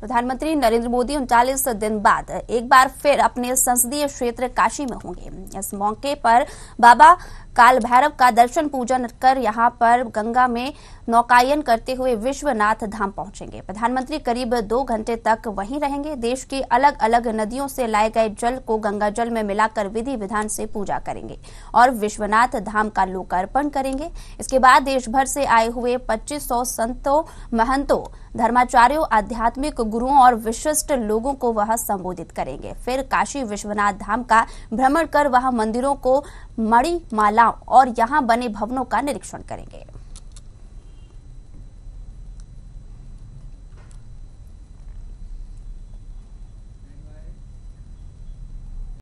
प्रधानमंत्री नरेंद्र मोदी उनतालीस दिन बाद एक बार फिर अपने संसदीय क्षेत्र काशी में होंगे इस मौके पर बाबा काल भैरव का दर्शन पूजन कर यहां पर गंगा में नौकायन करते हुए विश्वनाथ धाम पहुंचेंगे प्रधानमंत्री करीब दो घंटे तक वहीं रहेंगे देश की अलग अलग नदियों से लाए गए जल को गंगा जल में मिलाकर विधि विधान से पूजा करेंगे और विश्वनाथ धाम का लोकार्पण करेंगे इसके बाद देश भर से आए हुए 2500 संतों महंतों धर्माचार्यों आध्यात्मिक गुरुओं और विशिष्ट लोगों को वह संबोधित करेंगे फिर काशी विश्वनाथ धाम का भ्रमण कर वह मंदिरों को मणिमालाओं और यहां बने भवनों का निरीक्षण करेंगे